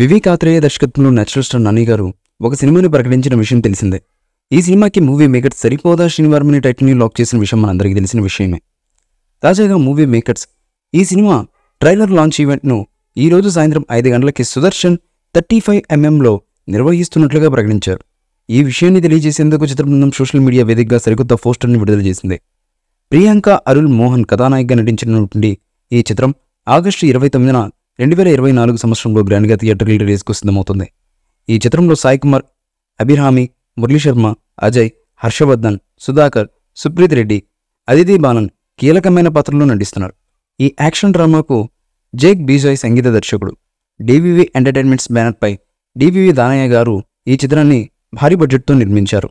వివేక్ ఆత్రేయ దర్శకత్వంలో natural star Nani గారు ఒక సినిమాని ప్రకటించిన విషయం తెలిసిందే ఈ సినిమాకి మూవీ మేకర్స్ సరిపోదా శ్రీనివర్మని టైటిల్ని లాక్ చేసిన విషయం మనందరికీ తెలిసిన విషయమే తాజాగా మూవీ మేకర్స్ ఈ సినిమా ట్రైలర్ లాంచ్ ఈవెంట్ను ఈరోజు సాయంత్రం ఐదు గంటలకి సుదర్శన్ థర్టీ ఫైవ్ ఎంఎంలో నిర్వహిస్తున్నట్లుగా ప్రకటించారు ఈ విషయాన్ని తెలియజేసేందుకు చిత్రబృందం సోషల్ మీడియా వేదికగా సరికొత్త పోస్టర్ని విడుదల చేసింది ప్రియాంక అరుల్ మోహన్ కథానాయకగా నటించినటువంటి ఈ చిత్రం ఆగస్టు ఇరవై తొమ్మిదిన రెండు వేల ఇరవై నాలుగు సంవత్సరంలో గ్రాండ్గా థియేటర్కి రిలీజ్కు సిద్ధమవుతుంది ఈ చిత్రంలో సాయి కుమార్ అభిరామి మురళీ శర్మ అజయ్ హర్షవర్ధన్ సుధాకర్ సుప్రీత్ రెడ్డి అదితి బాలన్ కీలకమైన పాత్రలో నటిస్తున్నారు ఈ యాక్షన్ డ్రామాకు జేక్ బీజాయ్ సంగీత దర్శకుడు డివివి ఎంటర్టైన్మెంట్స్ బ్యానర్పై డివివి దానయ్య గారు ఈ చిత్రాన్ని భారీ బడ్జెట్తో నిర్మించారు